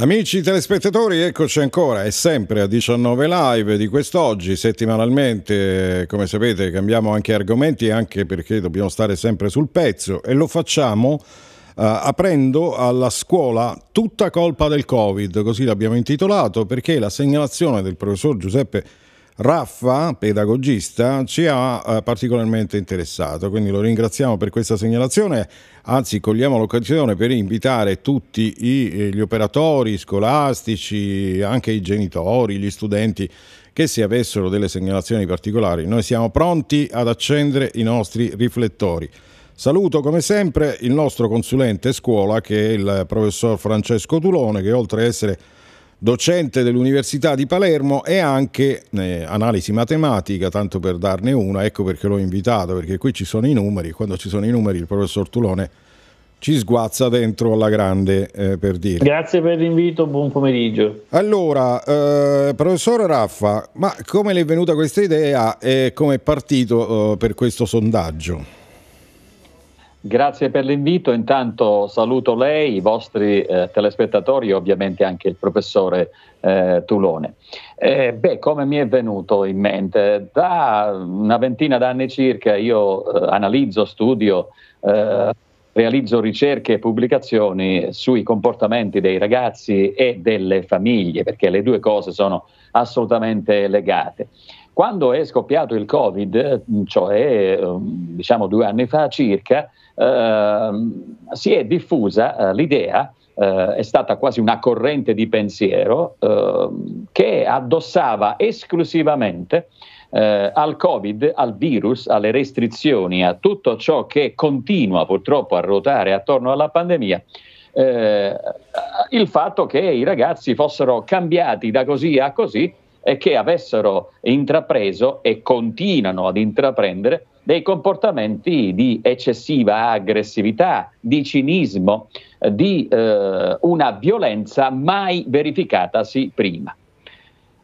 Amici telespettatori, eccoci ancora e sempre a 19 live di quest'oggi, settimanalmente, come sapete cambiamo anche argomenti anche perché dobbiamo stare sempre sul pezzo e lo facciamo eh, aprendo alla scuola tutta colpa del Covid, così l'abbiamo intitolato perché la segnalazione del professor Giuseppe Raffa, pedagogista, ci ha eh, particolarmente interessato, quindi lo ringraziamo per questa segnalazione, anzi cogliamo l'occasione per invitare tutti eh, gli operatori scolastici, anche i genitori, gli studenti che se avessero delle segnalazioni particolari, noi siamo pronti ad accendere i nostri riflettori. Saluto come sempre il nostro consulente scuola che è il professor Francesco Tulone che oltre a essere docente dell'Università di Palermo e anche eh, analisi matematica, tanto per darne una, ecco perché l'ho invitato, perché qui ci sono i numeri, quando ci sono i numeri il professor Tulone ci sguazza dentro alla grande eh, per dire. Grazie per l'invito, buon pomeriggio. Allora, eh, professor Raffa, ma come le è venuta questa idea e come è partito eh, per questo sondaggio? Grazie per l'invito, intanto saluto lei, i vostri eh, telespettatori e ovviamente anche il professore eh, Tulone. Eh, beh, come mi è venuto in mente? Da una ventina d'anni circa io eh, analizzo, studio, eh, realizzo ricerche e pubblicazioni sui comportamenti dei ragazzi e delle famiglie, perché le due cose sono assolutamente legate. Quando è scoppiato il Covid, eh, cioè eh, diciamo due anni fa circa, eh, si è diffusa l'idea Uh, è stata quasi una corrente di pensiero uh, che addossava esclusivamente uh, al Covid, al virus, alle restrizioni, a tutto ciò che continua purtroppo a ruotare attorno alla pandemia. il fatto che i ragazzi fossero cambiati da così a così che avessero intrapreso e continuano ad intraprendere dei comportamenti di eccessiva aggressività, di cinismo, di eh, una violenza mai verificatasi prima.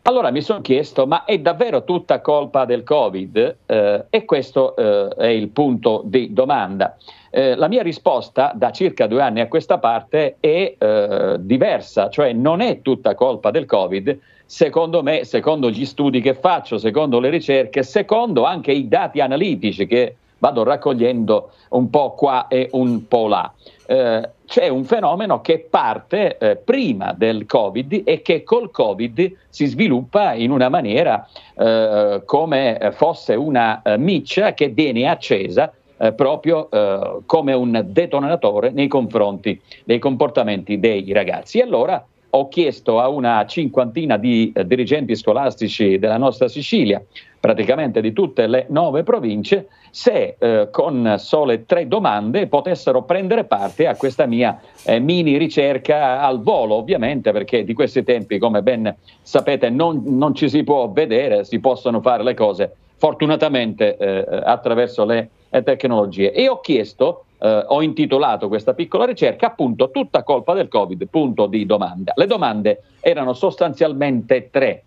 Allora mi sono chiesto, ma è davvero tutta colpa del Covid? Eh, e questo eh, è il punto di domanda. Eh, la mia risposta da circa due anni a questa parte è eh, diversa, cioè non è tutta colpa del Covid, secondo me, secondo gli studi che faccio, secondo le ricerche, secondo anche i dati analitici che vado raccogliendo un po' qua e un po' là. Eh, c'è un fenomeno che parte eh, prima del Covid e che col Covid si sviluppa in una maniera eh, come fosse una eh, miccia che viene accesa eh, proprio eh, come un detonatore nei confronti dei comportamenti dei ragazzi. E allora ho chiesto a una cinquantina di eh, dirigenti scolastici della nostra Sicilia, praticamente di tutte le nove province, se eh, con sole tre domande potessero prendere parte a questa mia eh, mini ricerca al volo, ovviamente, perché di questi tempi, come ben sapete, non, non ci si può vedere, si possono fare le cose fortunatamente eh, attraverso le e eh, tecnologie. E ho chiesto, eh, ho intitolato questa piccola ricerca appunto tutta colpa del Covid, punto di domanda. Le domande erano sostanzialmente tre.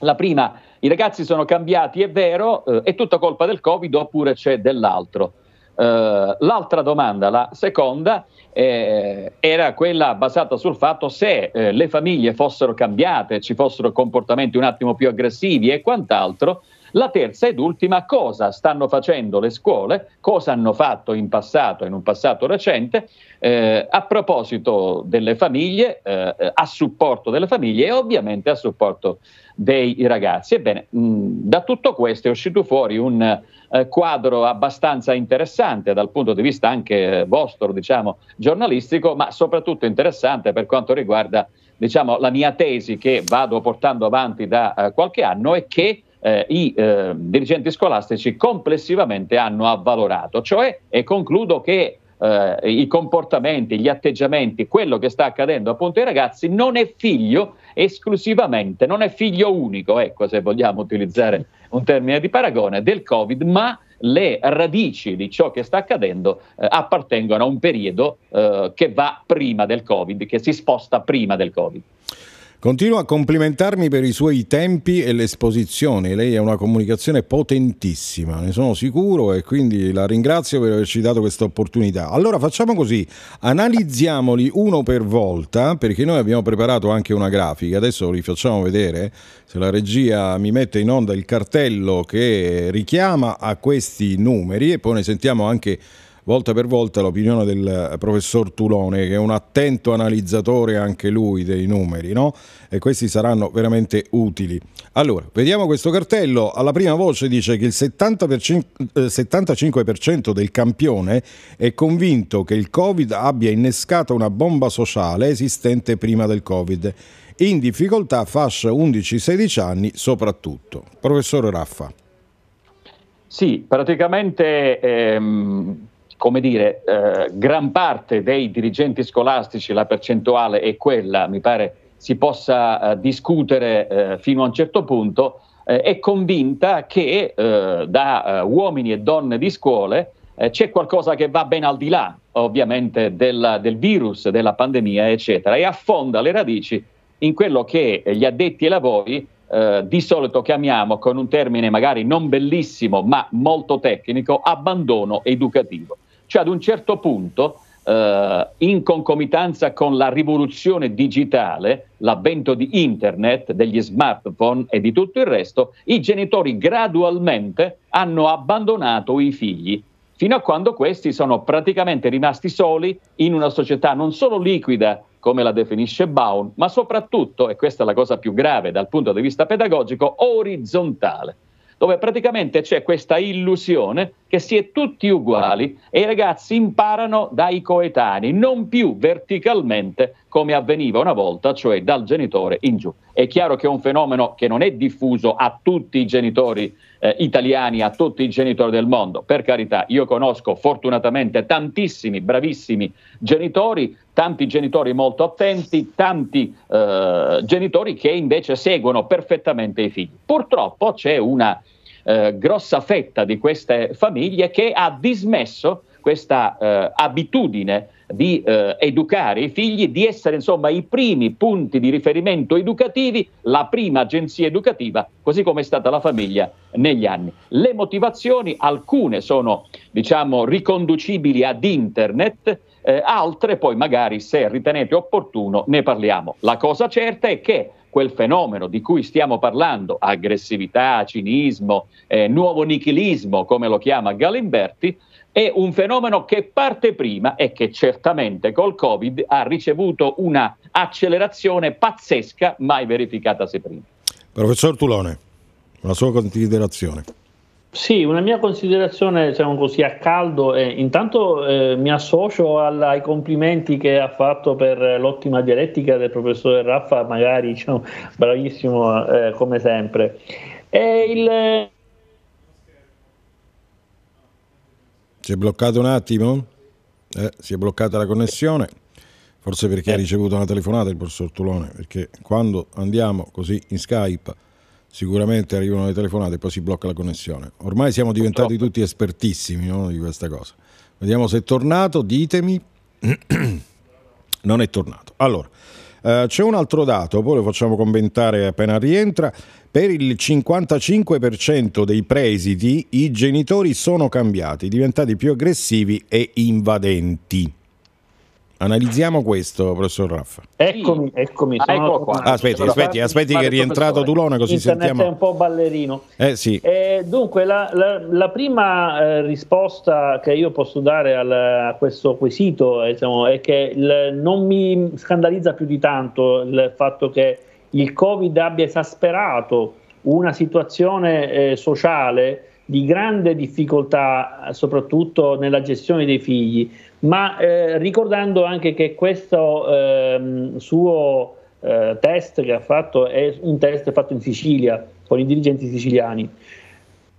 La prima, i ragazzi sono cambiati, è vero, eh, è tutta colpa del Covid oppure c'è dell'altro? Uh, l'altra domanda, la seconda, eh, era quella basata sul fatto se eh, le famiglie fossero cambiate, ci fossero comportamenti un attimo più aggressivi e quant'altro, la terza ed ultima cosa stanno facendo le scuole, cosa hanno fatto in passato, in un passato recente, eh, a proposito delle famiglie, eh, eh, a supporto delle famiglie e ovviamente a supporto dei ragazzi. Ebbene, mh, da tutto questo è uscito fuori un eh, quadro abbastanza interessante dal punto di vista anche vostro, diciamo, giornalistico, ma soprattutto interessante per quanto riguarda, diciamo, la mia tesi che vado portando avanti da eh, qualche anno e che eh, i eh, dirigenti scolastici complessivamente hanno avvalorato, cioè, e concludo che eh, i comportamenti, gli atteggiamenti, quello che sta accadendo appunto ai ragazzi non è figlio esclusivamente, non è figlio unico, ecco se vogliamo utilizzare un termine di paragone, del Covid, ma le radici di ciò che sta accadendo eh, appartengono a un periodo eh, che va prima del Covid, che si sposta prima del Covid. Continua a complimentarmi per i suoi tempi e l'esposizione. Lei ha una comunicazione potentissima, ne sono sicuro e quindi la ringrazio per averci dato questa opportunità. Allora facciamo così, analizziamoli uno per volta perché noi abbiamo preparato anche una grafica, adesso li facciamo vedere. Se la regia mi mette in onda il cartello che richiama a questi numeri e poi ne sentiamo anche volta per volta l'opinione del eh, professor Tulone, che è un attento analizzatore anche lui dei numeri, no? e questi saranno veramente utili. Allora, vediamo questo cartello. Alla prima voce dice che il 75% eh, del campione è convinto che il Covid abbia innescato una bomba sociale esistente prima del Covid. In difficoltà fascia 11-16 anni soprattutto. Professore Raffa. Sì, praticamente ehm, come dire, eh, gran parte dei dirigenti scolastici, la percentuale è quella, mi pare si possa eh, discutere eh, fino a un certo punto, eh, è convinta che eh, da eh, uomini e donne di scuole c'è qualcosa che va ben al di là, ovviamente, della, del virus, della pandemia, eccetera, e affonda le radici in quello che gli addetti ai lavori eh, di solito chiamiamo con un termine magari non bellissimo ma molto tecnico, abbandono educativo. Cioè ad un certo punto, eh, in concomitanza con la rivoluzione digitale, l'avvento di internet, degli smartphone e di tutto il resto, i genitori gradualmente hanno abbandonato i figli fino a quando questi sono praticamente rimasti soli in una società non solo liquida, come la definisce Baum, ma soprattutto, e questa è la cosa più grave dal punto di vista pedagogico, orizzontale, dove praticamente c'è questa illusione che si è tutti uguali e i ragazzi imparano dai coetanei, non più verticalmente come avveniva una volta, cioè dal genitore in giù. È chiaro che è un fenomeno che non è diffuso a tutti i genitori eh, italiani, a tutti i genitori del mondo. Per carità, io conosco fortunatamente tantissimi bravissimi genitori, tanti genitori molto attenti, tanti eh, genitori che invece seguono perfettamente i figli. Purtroppo c'è una eh, grossa fetta di queste famiglie che ha dismesso questa eh, abitudine di eh, educare i figli, di essere insomma i primi punti di riferimento educativi, la prima agenzia educativa, così come è stata la famiglia negli anni. Le motivazioni, alcune sono diciamo riconducibili ad internet, eh, altre poi magari se ritenete opportuno ne parliamo. La cosa certa è che quel fenomeno di cui stiamo parlando, aggressività, cinismo, eh, nuovo nichilismo, come lo chiama Galimberti, è un fenomeno che parte prima e che certamente col Covid ha ricevuto una accelerazione pazzesca mai verificatasi prima. Professor Tulone, la sua considerazione. Sì, una mia considerazione, diciamo così, a caldo, eh, intanto eh, mi associo alla, ai complimenti che ha fatto per l'ottima dialettica del professore Raffa, magari diciamo, bravissimo eh, come sempre. E il... Si è bloccato un attimo? Eh, si è bloccata la connessione, forse perché ha eh. ricevuto una telefonata il professor Tulone, perché quando andiamo così in Skype sicuramente arrivano le telefonate e poi si blocca la connessione. Ormai siamo diventati Purtroppo. tutti espertissimi no, di questa cosa. Vediamo se è tornato, ditemi. non è tornato. Allora, eh, c'è un altro dato, poi lo facciamo commentare appena rientra. Per il 55% dei presidi i genitori sono cambiati, diventati più aggressivi e invadenti. Analizziamo questo, professor Raffa. Eccomi, eccomi. Ah, ecco qua. aspetti, aspetti, aspetti che è rientrato Tulone così Internet sentiamo. è un po' ballerino. Eh, sì. eh, dunque, la, la, la prima eh, risposta che io posso dare al, a questo quesito eh, diciamo, è che il, non mi scandalizza più di tanto il fatto che il Covid abbia esasperato una situazione eh, sociale di grande difficoltà, soprattutto nella gestione dei figli ma eh, ricordando anche che questo ehm, suo eh, test che ha fatto è un test fatto in Sicilia con i dirigenti siciliani.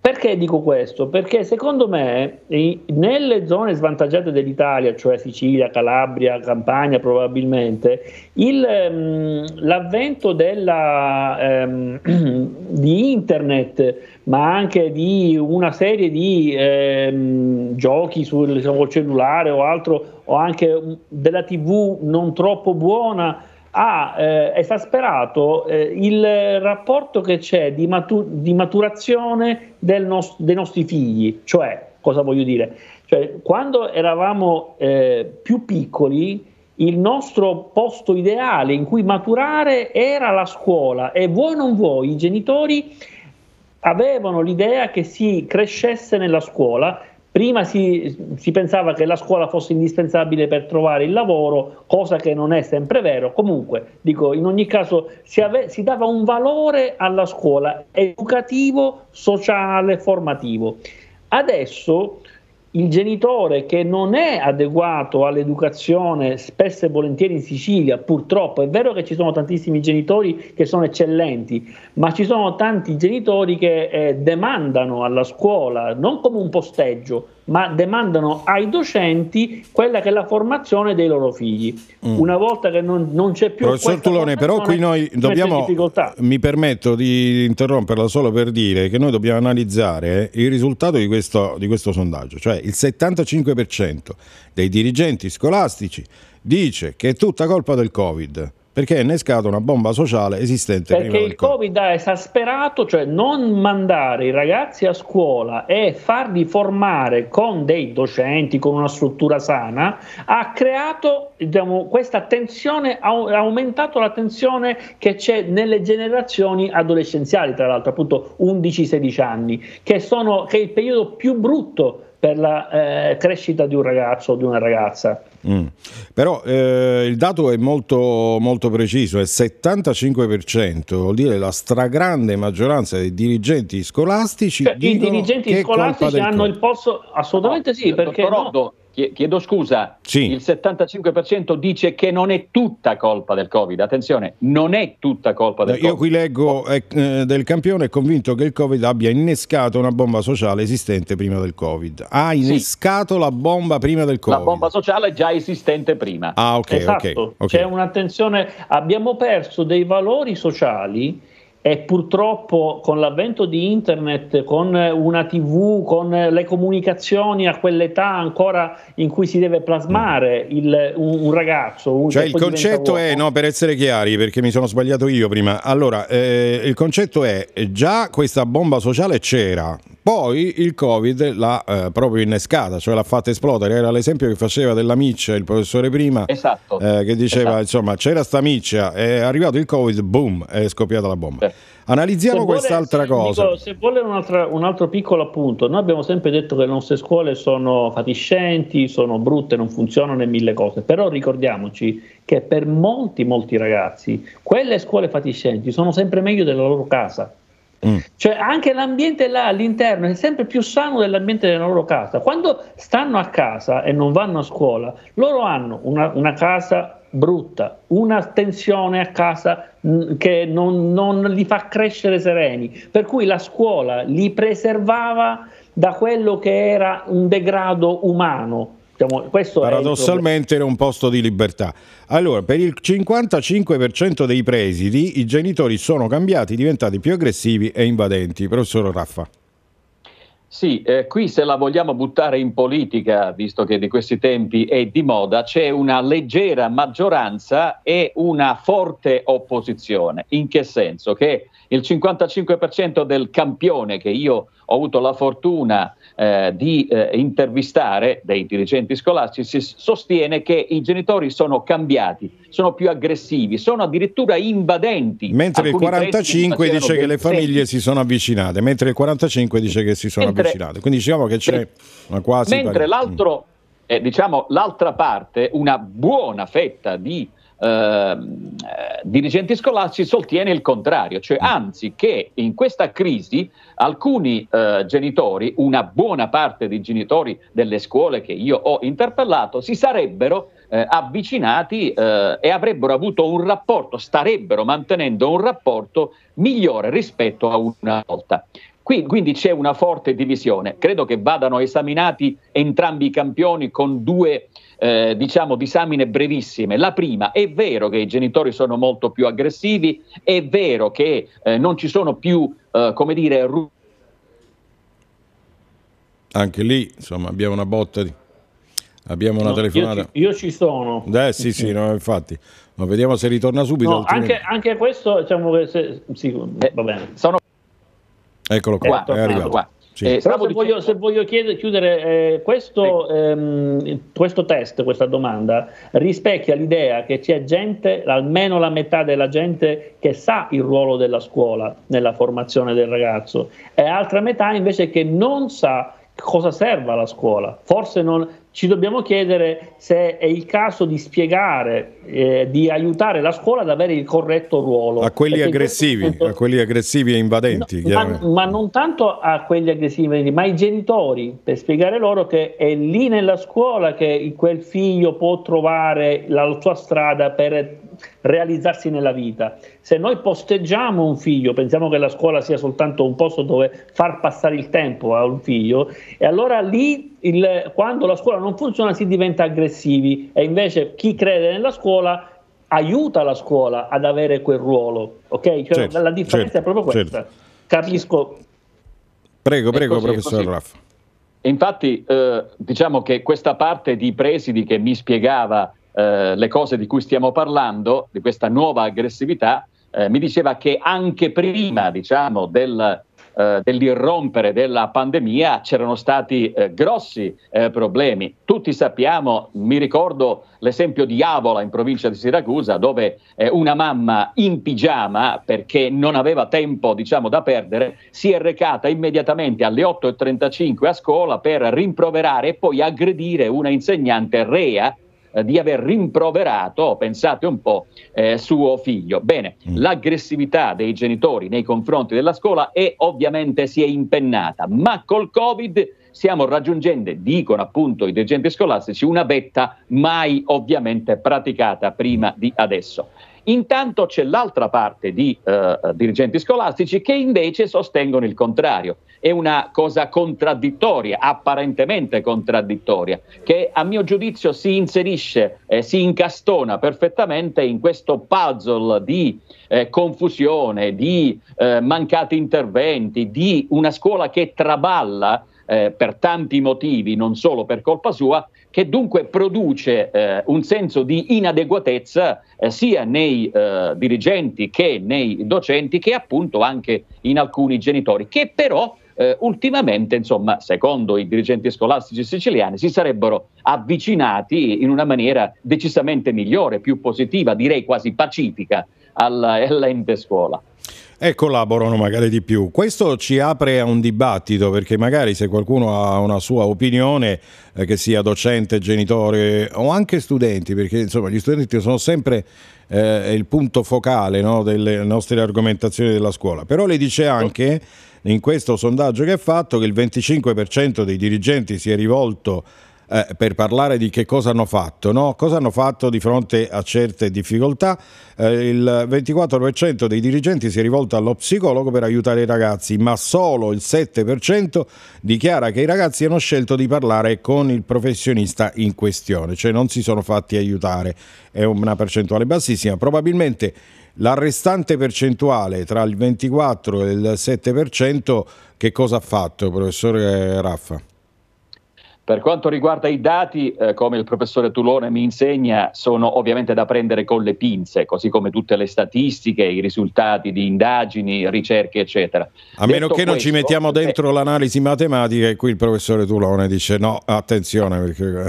Perché dico questo? Perché secondo me nelle zone svantaggiate dell'Italia, cioè Sicilia, Calabria, Campania probabilmente, il, ehm, l'avvento della, ehm, di internet, ma anche di una serie di ehm, giochi sul, sul cellulare o altro, o anche della tv non troppo buona, ha eh, esasperato eh, il rapporto che c'è di, matu- di maturazione nos- dei nostri figli. Cioè, cosa voglio dire? Cioè, quando eravamo eh, più piccoli, il nostro posto ideale in cui maturare era la scuola e voi non voi, i genitori avevano l'idea che si crescesse nella scuola Prima si, si, pensava che la scuola fosse indispensabile per trovare il lavoro, cosa che non è sempre vero. Comunque, dico, in ogni caso si, ave, si dava un valore alla scuola educativo, sociale, formativo. Adesso il genitore che non è adeguato all'educazione, spesso e volentieri in Sicilia, purtroppo è vero che ci sono tantissimi genitori che sono eccellenti, ma ci sono tanti genitori che eh, demandano alla scuola, non come un posteggio, ma demandano ai docenti quella che è la formazione dei loro figli. Mm. Una volta che non, non c'è più... Professor Tulone, però qui noi dobbiamo... Mi permetto di interromperla solo per dire che noi dobbiamo analizzare il risultato di questo, di questo sondaggio, cioè il 75% dei dirigenti scolastici dice che è tutta colpa del Covid perché è innescata una bomba sociale esistente. Perché il Covid ha esasperato, cioè non mandare i ragazzi a scuola e farli formare con dei docenti, con una struttura sana, ha creato diciamo, questa tensione, ha aumentato la tensione che c'è nelle generazioni adolescenziali, tra l'altro appunto 11-16 anni, che, sono, che è il periodo più brutto per la eh, crescita di un ragazzo o di una ragazza. Mm. Però eh, il dato è molto, molto preciso, è 75%, vuol dire la stragrande maggioranza dei dirigenti scolastici. Cioè, I dirigenti scolastici hanno il posto, assolutamente eh, no, sì, perché... Roddo, no chiedo scusa, sì. il 75% dice che non è tutta colpa del Covid. Attenzione, non è tutta colpa del Io Covid. Io qui leggo eh, eh del campione è convinto che il Covid abbia innescato una bomba sociale esistente prima del Covid. Ha innescato sì. la bomba prima del Covid. La bomba sociale già esistente prima. Ah, ok, esatto. okay, okay. C'è un'attenzione, abbiamo perso dei valori sociali e purtroppo con l'avvento di internet, con una tv, con le comunicazioni a quell'età ancora in cui si deve plasmare il, un, un, ragazzo. Un cioè il concetto è, no, per essere chiari, perché mi sono sbagliato io prima, allora eh, il concetto è già questa bomba sociale c'era, poi il Covid l'ha eh, proprio innescata, cioè l'ha fatta esplodere, era l'esempio che faceva della miccia il professore prima, esatto. eh, che diceva esatto. insomma c'era sta miccia, è arrivato il Covid, boom, è scoppiata la bomba. Analizziamo vuole, quest'altra se, cosa. Dico, se vuole un altro piccolo appunto, noi abbiamo sempre detto che le nostre scuole sono fatiscenti, sono brutte, non funzionano e mille cose, però ricordiamoci che per molti, molti ragazzi quelle scuole fatiscenti sono sempre meglio della loro casa. Mm. Cioè anche l'ambiente là all'interno è sempre più sano dell'ambiente della loro casa. Quando stanno a casa e non vanno a scuola, loro hanno una, una casa brutta, una tensione a casa che non, non, li fa crescere sereni, per cui la scuola li preservava da quello che era un degrado umano. Diciamo, Paradossalmente era un posto di libertà. Allora, per il 55% dei presidi i genitori sono cambiati, diventati più aggressivi e invadenti. Professor Raffa. Sì, eh, qui se la vogliamo buttare in politica, visto che di questi tempi è di moda, c'è una leggera maggioranza e una forte opposizione. In che senso? Che il 55% del campione che io ho avuto la fortuna eh, di eh, intervistare, dei dirigenti scolastici, sostiene che i genitori sono cambiati, sono più aggressivi, sono addirittura invadenti. Mentre Alcuni il 45 dice che le famiglie si sono avvicinate, mentre il 45 dice che si sono mentre, avvicinate. Quindi diciamo che c'è una quasi... Mentre pari... l'altro... Mm. Eh, diciamo, l'altra parte, una buona fetta di Ehm, eh, dirigenti scolastici sostiene il contrario, cioè mm. anzi che in questa crisi alcuni eh, genitori, una buona parte dei genitori delle scuole che io ho interpellato, si sarebbero eh, avvicinati eh, e avrebbero avuto un rapporto, starebbero mantenendo un rapporto migliore rispetto a una volta. Qui, quindi c'è una forte divisione. Credo che vadano esaminati entrambi i campioni con due eh, diciamo, disamine brevissime. La prima, è vero che i genitori sono molto più aggressivi, è vero che eh, non ci sono più, eh, come dire... Ru- Anche lì, insomma, abbiamo una botta di... Abbiamo una no, telefonata. Io ci, io ci, sono. Eh, sì, sì, no, infatti. Ma vediamo se ritorna subito. No, anche, anche, questo, diciamo che se, sì, va bene. Eh, sono... Eccolo qua, è, è arrivato. Qua. Sì. Eh, se, diciamo voglio, se, voglio, chiedere, chiudere eh, questo, ehm, questo, test, questa domanda, rispecchia l'idea che c'è gente, almeno la metà della gente, che sa il ruolo della scuola nella formazione del ragazzo e altra metà invece che non sa cosa serva la scuola. Forse non, ci dobbiamo chiedere se è il caso di spiegare, eh, di aiutare la scuola ad avere il corretto ruolo. A quelli, aggressivi, punto... a quelli aggressivi, e invadenti. No, ma, ma, non tanto a quelli aggressivi, ma ai genitori, per spiegare loro che è lì nella scuola che quel figlio può trovare la sua strada per realizzarsi nella vita. Se noi posteggiamo un figlio, pensiamo che la scuola sia soltanto un posto dove far passare il tempo a un figlio, e allora lì il, quando la scuola non funziona si diventa aggressivi e invece chi crede nella scuola aiuta la scuola ad avere quel ruolo. Okay? Cioè, certo, la differenza certo, è proprio questa. Certo. Capisco. Prego, prego, così, professor Raffa. Infatti, eh, diciamo che questa parte di presidi che mi spiegava eh, le cose di cui stiamo parlando, di questa nuova aggressività, eh, mi diceva che anche prima diciamo, del, eh, dell'irrompere della pandemia c'erano stati eh, grossi eh, problemi. Tutti sappiamo, mi ricordo l'esempio di Avola in provincia di Siracusa, dove eh, una mamma in pigiama, perché non aveva tempo diciamo, da perdere, si è recata immediatamente alle 8.35 a scuola per rimproverare e poi aggredire una insegnante rea eh, di aver rimproverato, pensate un po', eh, suo figlio. Bene, mm. l'aggressività dei genitori nei confronti della scuola è ovviamente si è impennata, ma col Covid stiamo raggiungendo, dicono appunto i dirigenti scolastici, una vetta mai ovviamente praticata prima di adesso. Intanto c'è l'altra parte di eh, dirigenti scolastici che invece sostengono il contrario. È una cosa contraddittoria, apparentemente contraddittoria, che a mio giudizio si inserisce, eh, si incastona perfettamente in questo puzzle di eh, confusione, di eh, mancati interventi, di una scuola che traballa eh, per tanti motivi, non solo per colpa sua, che dunque produce eh, un senso di inadeguatezza eh, sia nei eh, dirigenti che nei docenti che appunto anche in alcuni genitori, che però eh, ultimamente, insomma, secondo i dirigenti scolastici siciliani, si sarebbero avvicinati in una maniera decisamente migliore, più positiva, direi quasi pacifica all'ente scuola e collaborano magari di più. Questo ci apre a un dibattito perché magari se qualcuno ha una sua opinione, eh, che sia docente, genitore o anche studenti, perché insomma gli studenti sono sempre eh, il punto focale no, delle nostre argomentazioni della scuola, però lei dice anche in questo sondaggio che ha fatto che il 25% dei dirigenti si è rivolto a eh, per parlare di che cosa hanno fatto, no? cosa hanno fatto di fronte a certe difficoltà. Eh, il 24% dei dirigenti si è rivolto allo psicologo per aiutare i ragazzi, ma solo il 7% dichiara che i ragazzi hanno scelto di parlare con il professionista in questione, cioè non si sono fatti aiutare. È una percentuale bassissima, probabilmente la restante percentuale tra il 24 e il 7% che cosa ha fatto, professore Raffa? Per quanto riguarda i dati, eh, come il professore Tulone mi insegna, sono ovviamente da prendere con le pinze, così come tutte le statistiche, i risultati di indagini, ricerche, eccetera. A meno Detto che non ci mettiamo eh, dentro eh, l'analisi matematica e qui il professore Tulone dice no, attenzione. Perché...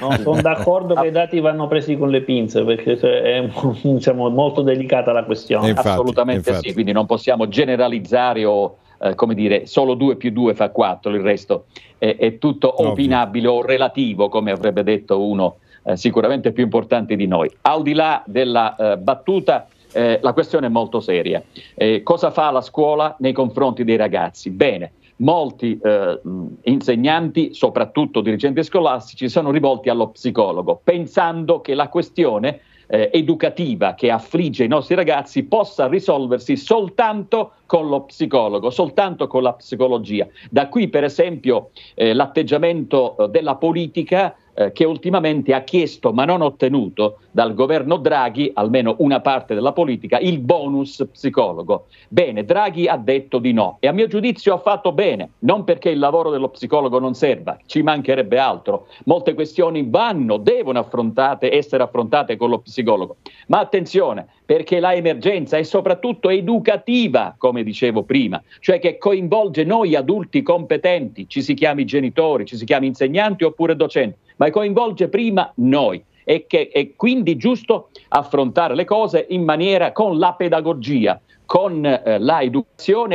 no, sono d'accordo che i dati vanno presi con le pinze perché cioè, è diciamo, molto delicata la questione. Infatti, Assolutamente infatti. sì, quindi non possiamo generalizzare o eh, come dire, solo 2 più 2 fa 4, il resto è, è tutto opinabile Ovvio. o relativo, come avrebbe detto uno eh, sicuramente più importante di noi. Al di là della eh, battuta, eh, la questione è molto seria. Eh, cosa fa la scuola nei confronti dei ragazzi? Bene, molti eh, insegnanti, soprattutto dirigenti scolastici, sono rivolti allo psicologo, pensando che la questione eh, educativa che affligge i nostri ragazzi possa risolversi soltanto con lo psicologo, soltanto con la psicologia. Da qui, per esempio, eh, l'atteggiamento eh, della politica eh, che ultimamente ha chiesto, ma non ottenuto, dal governo Draghi, almeno una parte della politica, il bonus psicologo. Bene, Draghi ha detto di no e a mio giudizio ha fatto bene, non perché il lavoro dello psicologo non serva, ci mancherebbe altro. Molte questioni vanno, devono affrontate, essere affrontate con lo psicologo. Ma attenzione, perché la emergenza è soprattutto educativa, come come dicevo prima, cioè che coinvolge noi adulti competenti, ci si chiami genitori, ci si chiami insegnanti oppure docenti, ma coinvolge prima noi e che è quindi giusto affrontare le cose in maniera con la pedagogia, con eh, la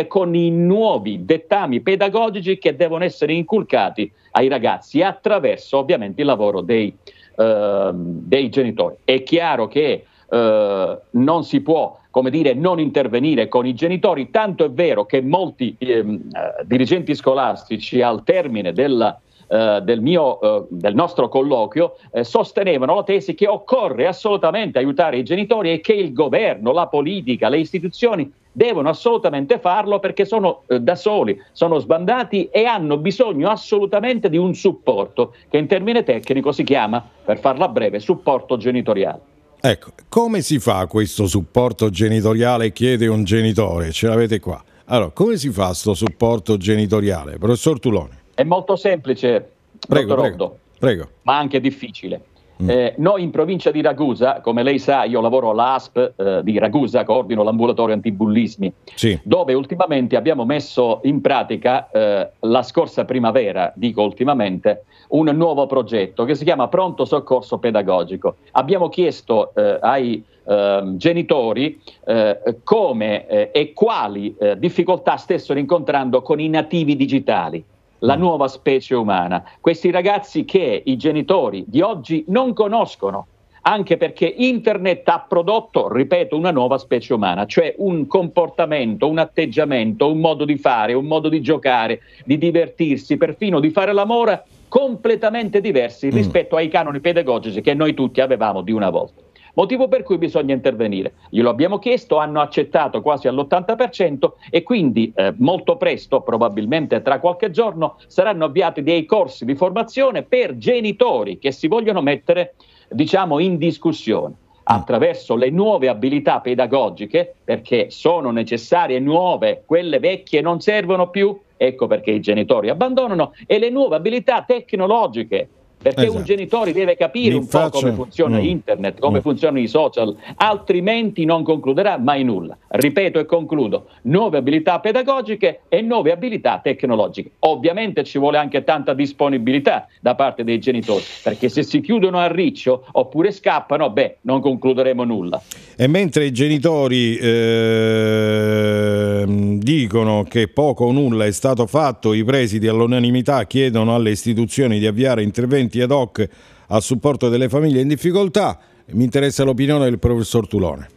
con i nuovi dettami pedagogici che devono essere inculcati ai ragazzi attraverso ovviamente il lavoro dei, eh, dei genitori. È chiaro che eh, non si può come dire, non intervenire con i genitori, tanto è vero che molti ehm, eh, dirigenti scolastici al termine della, eh, del, mio, eh, del, nostro colloquio eh, sostenevano la tesi che occorre assolutamente aiutare i genitori e che il governo, la politica, le istituzioni devono assolutamente farlo perché sono eh, da soli, sono sbandati e hanno bisogno assolutamente di un supporto che in termine tecnico si chiama, per farla breve, supporto genitoriale. Ecco, come si fa questo supporto genitoriale chiede un genitore? Ce l'avete qua. Allora, come si fa questo supporto genitoriale? Professor Tuloni? È molto semplice, prego, prego, prego. ma anche difficile. Mm. Eh, noi in provincia di Ragusa, come lei sa, io lavoro all'ASP eh, di Ragusa, coordino l'ambulatorio antibullismi, sì. dove ultimamente abbiamo messo in pratica eh, la scorsa primavera, dico ultimamente, un nuovo progetto che si chiama Pronto Soccorso Pedagogico. Abbiamo chiesto eh, ai ehm, genitori eh, come eh, e quali difficoltà stessero incontrando con i nativi digitali la nuova specie umana, questi ragazzi che i genitori di oggi non conoscono, anche perché internet ha prodotto, ripeto, una nuova specie umana, cioè un comportamento, un atteggiamento, un modo di fare, un modo di giocare, di divertirsi, perfino di fare l'amore completamente diversi mm. rispetto ai canoni pedagogici che noi tutti avevamo di una volta motivo per cui bisogna intervenire. Glielo abbiamo chiesto, hanno accettato quasi all'80% e quindi eh, molto presto, probabilmente tra qualche giorno, saranno avviati dei corsi di formazione per genitori che si vogliono mettere diciamo, in discussione mm. attraverso le nuove abilità pedagogiche, perché sono necessarie nuove, quelle vecchie non servono più, ecco perché i genitori abbandonano, e le nuove abilità tecnologiche, perché esatto. un genitore deve capire Mi un faccio... po' come funziona mm. internet, come mm. funzionano i social, altrimenti non concluderà mai nulla. Ripeto e concludo, nuove abilità pedagogiche e nuove abilità tecnologiche. Ovviamente ci vuole anche tanta disponibilità da parte dei genitori, perché se si chiudono a riccio oppure scappano, beh, non concluderemo nulla. E mentre i genitori eh, dicono che poco o nulla è stato fatto, i presidi all'unanimità chiedono alle istituzioni di avviare interventi interventi ad hoc a supporto delle famiglie in difficoltà. Mi interessa l'opinione del professor Tulone.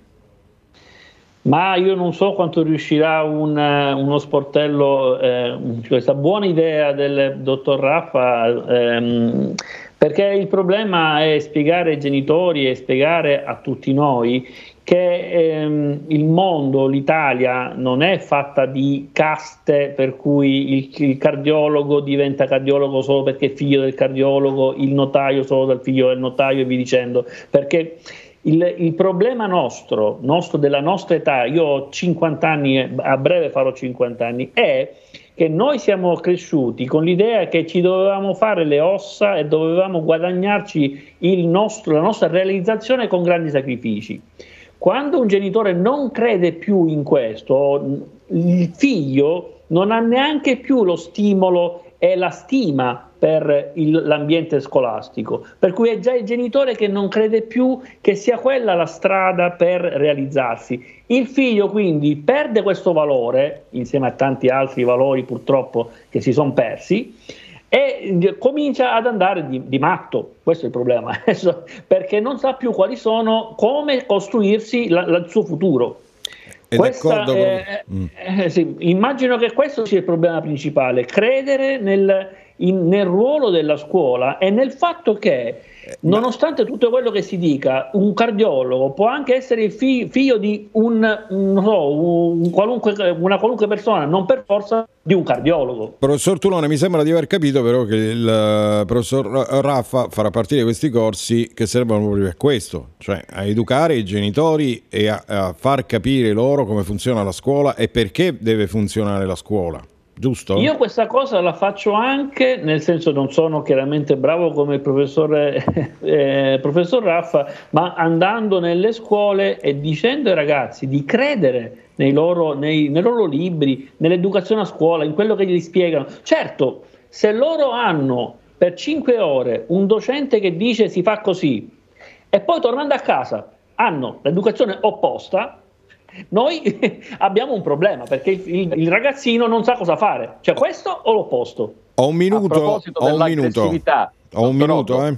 Ma io non so quanto riuscirà un, eh, uno sportello, eh, questa buona idea del dottor Raffa, ehm, perché il problema è spiegare ai genitori e spiegare a tutti noi che ehm, il mondo, l'Italia non è fatta di caste per cui il, il, cardiologo diventa cardiologo solo perché è figlio del cardiologo, il notaio solo dal figlio del notaio e vi dicendo, perché il, il, problema nostro, nostro, della nostra età, io ho 50 anni, a breve farò 50 anni, è che noi siamo cresciuti con l'idea che ci dovevamo fare le ossa e dovevamo guadagnarci nostro, la nostra realizzazione con grandi sacrifici. Quando un genitore non crede più in questo, il figlio non ha neanche più lo stimolo e la stima per il, l'ambiente scolastico, per cui è già il genitore che non crede più che sia quella la strada per realizzarsi. Il figlio quindi perde questo valore, insieme a tanti altri valori purtroppo che si sono persi, e comincia ad andare di, di, matto, questo è il problema perché non sa più quali sono, come costruirsi la, la, il suo futuro. Questa, eh, mm. eh, sì, immagino che questo sia il problema principale, credere nel, in, nel ruolo della scuola e nel fatto che, eh, nonostante tutto quello che si dica, un cardiologo può anche essere il fi- figlio di un, so, un qualunque, una qualunque persona, non per forza di un cardiologo. Professor Tulone, mi sembra di aver capito però che il eh, professor Raffa farà partire questi corsi che servono proprio a questo, cioè a educare i genitori e a, a far capire loro come funziona la scuola e perché deve funzionare la scuola giusto? Io questa cosa la faccio anche, nel senso non sono chiaramente bravo come il professore, eh, professor Raffa, ma andando nelle scuole e dicendo ai ragazzi di credere nei loro, nei, nei loro libri, nell'educazione a scuola, in quello che gli spiegano. Certo, se loro hanno per 5 ore un docente che dice si fa così e poi tornando a casa hanno l'educazione opposta, noi abbiamo un problema perché il, il, il, ragazzino non sa cosa fare, cioè questo o l'opposto. Ho un minuto, ho un minuto. Ho un minuto, eh.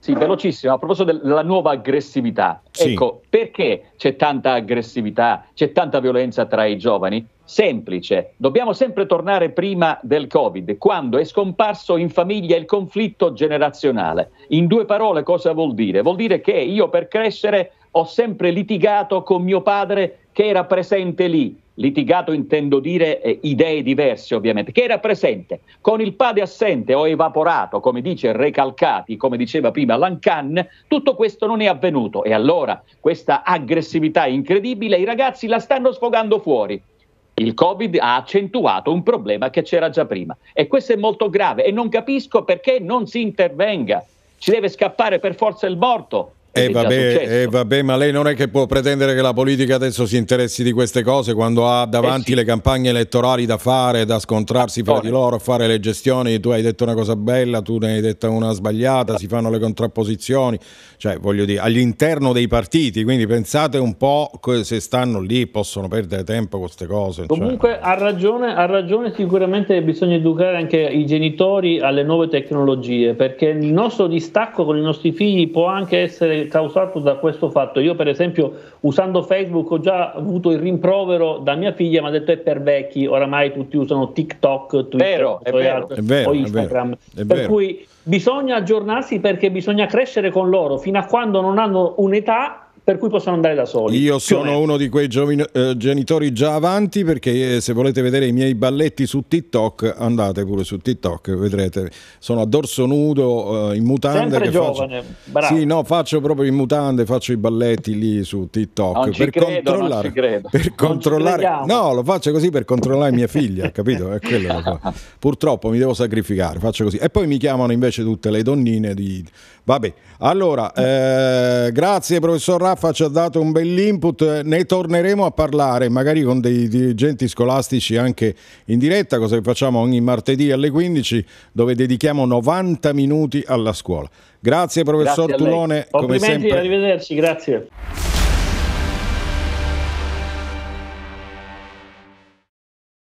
Sì, velocissimo. A proposito della nuova aggressività, sì. ecco perché c'è tanta aggressività, c'è tanta violenza tra i giovani? Semplice, dobbiamo sempre tornare prima del Covid, quando è scomparso in famiglia il conflitto generazionale. In due parole cosa vuol dire? Vuol dire che io per crescere ho sempre litigato con mio padre che era presente lì. Litigato intendo dire eh, idee diverse ovviamente, che era presente, con il padre assente ho evaporato, come dice Recalcati, come diceva prima Lancan, tutto questo non è avvenuto e allora questa aggressività incredibile i ragazzi la stanno sfogando fuori. Il Covid ha accentuato un problema che c'era già prima e questo è molto grave e non capisco perché non si intervenga. Ci deve scappare per forza il morto, eh vabbè, eh vabbè, ma lei non è che può pretendere che la politica adesso si interessi di queste cose quando ha davanti eh sì. le campagne elettorali da fare, da scontrarsi fra di loro, fare le gestioni, tu hai detto una cosa bella, tu ne hai detta una sbagliata, si fanno le contrapposizioni, cioè voglio dire, all'interno dei partiti, quindi pensate un po' se stanno lì, possono perdere tempo con queste cose. Cioè. Comunque cioè. ha, ragione, ha ragione sicuramente bisogna educare anche i genitori alle nuove tecnologie, perché il nostro distacco con i nostri figli può anche essere causato da questo fatto. Io per esempio usando Facebook ho già avuto il rimprovero da mia figlia, mi ha detto è per vecchi, oramai tutti usano TikTok, Twitter, vero, è vero, altro, è vero, o Instagram. È vero, è per cui bisogna aggiornarsi perché bisogna crescere con loro, fino a quando non hanno un'età per cui possono andare da soli. Io sono uno di quei giovin- eh, genitori già avanti perché eh, se volete vedere i miei balletti su TikTok andate pure su TikTok, vedrete, sono a dorso nudo, eh, in mutande. Sempre giovane, faccio... bravo. Sì, no, faccio proprio in mutande, faccio i balletti lì su TikTok non per credo, controllare. Per controllare... No, lo faccio così per controllare mia figlia, capito? È quello che fa. Purtroppo mi devo sacrificare, faccio così. E poi mi chiamano invece tutte le donnine di... Vabbè, allora, grazie professor Raffa Raffa ci ha dato un bel input, ne torneremo a parlare magari con dei dirigenti scolastici anche in diretta, cosa che facciamo ogni martedì alle 15 dove dedichiamo 90 minuti alla scuola. Grazie professor grazie Tulone, come sempre. Arrivederci, grazie.